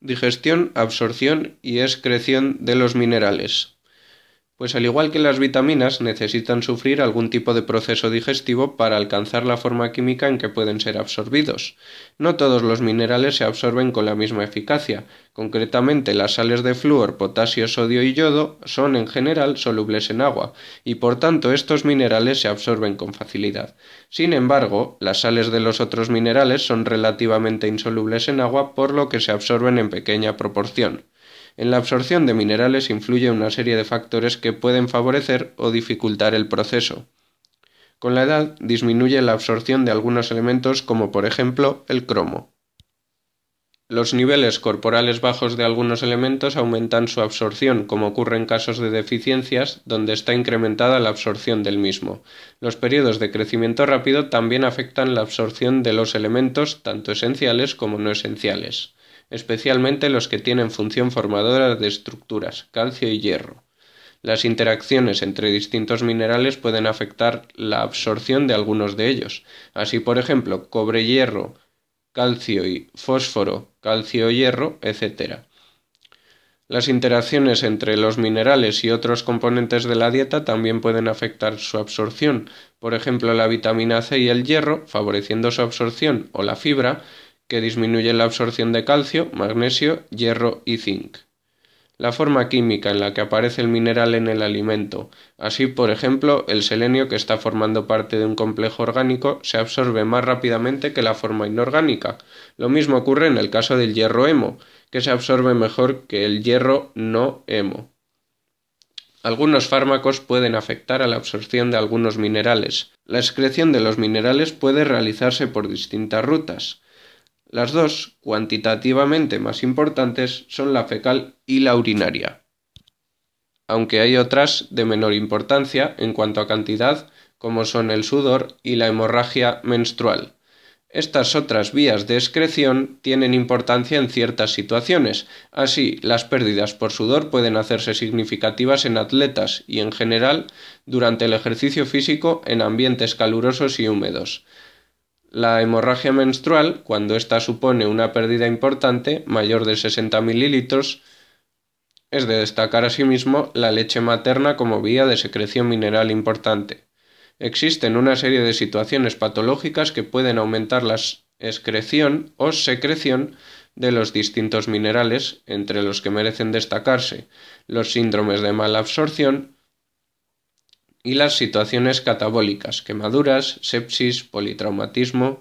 digestión, absorción y excreción de los minerales pues al igual que las vitaminas necesitan sufrir algún tipo de proceso digestivo para alcanzar la forma química en que pueden ser absorbidos. No todos los minerales se absorben con la misma eficacia. Concretamente, las sales de flúor, potasio, sodio y yodo son en general solubles en agua, y por tanto estos minerales se absorben con facilidad. Sin embargo, las sales de los otros minerales son relativamente insolubles en agua, por lo que se absorben en pequeña proporción. En la absorción de minerales influye una serie de factores que pueden favorecer o dificultar el proceso. Con la edad disminuye la absorción de algunos elementos como por ejemplo el cromo. Los niveles corporales bajos de algunos elementos aumentan su absorción, como ocurre en casos de deficiencias donde está incrementada la absorción del mismo. Los periodos de crecimiento rápido también afectan la absorción de los elementos, tanto esenciales como no esenciales especialmente los que tienen función formadora de estructuras, calcio y hierro. Las interacciones entre distintos minerales pueden afectar la absorción de algunos de ellos. Así, por ejemplo, cobre-hierro, calcio y fósforo, calcio-hierro, etc. Las interacciones entre los minerales y otros componentes de la dieta también pueden afectar su absorción, por ejemplo la vitamina C y el hierro, favoreciendo su absorción, o la fibra, que disminuye la absorción de calcio, magnesio, hierro y zinc. La forma química en la que aparece el mineral en el alimento, así por ejemplo el selenio que está formando parte de un complejo orgánico, se absorbe más rápidamente que la forma inorgánica. Lo mismo ocurre en el caso del hierro hemo, que se absorbe mejor que el hierro no hemo. Algunos fármacos pueden afectar a la absorción de algunos minerales. La excreción de los minerales puede realizarse por distintas rutas. Las dos, cuantitativamente más importantes, son la fecal y la urinaria, aunque hay otras de menor importancia en cuanto a cantidad, como son el sudor y la hemorragia menstrual. Estas otras vías de excreción tienen importancia en ciertas situaciones. Así, las pérdidas por sudor pueden hacerse significativas en atletas y, en general, durante el ejercicio físico en ambientes calurosos y húmedos. La hemorragia menstrual, cuando ésta supone una pérdida importante, mayor de 60 mililitros, es de destacar asimismo la leche materna como vía de secreción mineral importante. Existen una serie de situaciones patológicas que pueden aumentar la excreción o secreción de los distintos minerales, entre los que merecen destacarse los síndromes de mala absorción, y las situaciones catabólicas, quemaduras, sepsis, politraumatismo.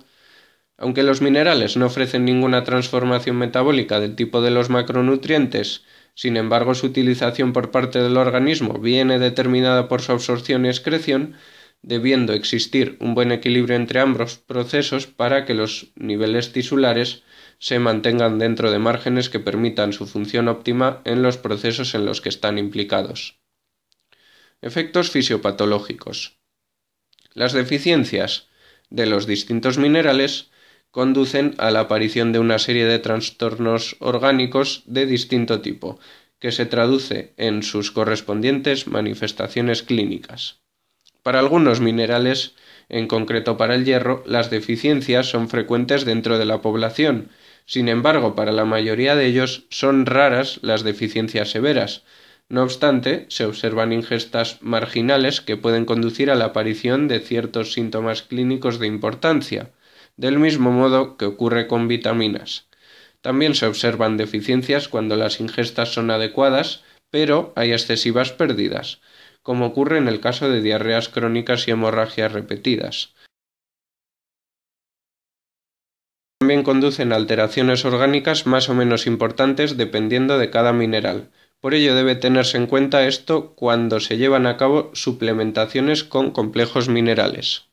Aunque los minerales no ofrecen ninguna transformación metabólica del tipo de los macronutrientes, sin embargo su utilización por parte del organismo viene determinada por su absorción y excreción, debiendo existir un buen equilibrio entre ambos procesos para que los niveles tisulares se mantengan dentro de márgenes que permitan su función óptima en los procesos en los que están implicados. Efectos fisiopatológicos. Las deficiencias de los distintos minerales conducen a la aparición de una serie de trastornos orgánicos de distinto tipo, que se traduce en sus correspondientes manifestaciones clínicas. Para algunos minerales, en concreto para el hierro, las deficiencias son frecuentes dentro de la población, sin embargo, para la mayoría de ellos son raras las deficiencias severas, no obstante, se observan ingestas marginales que pueden conducir a la aparición de ciertos síntomas clínicos de importancia, del mismo modo que ocurre con vitaminas. También se observan deficiencias cuando las ingestas son adecuadas, pero hay excesivas pérdidas, como ocurre en el caso de diarreas crónicas y hemorragias repetidas. También conducen alteraciones orgánicas más o menos importantes dependiendo de cada mineral, por ello debe tenerse en cuenta esto cuando se llevan a cabo suplementaciones con complejos minerales.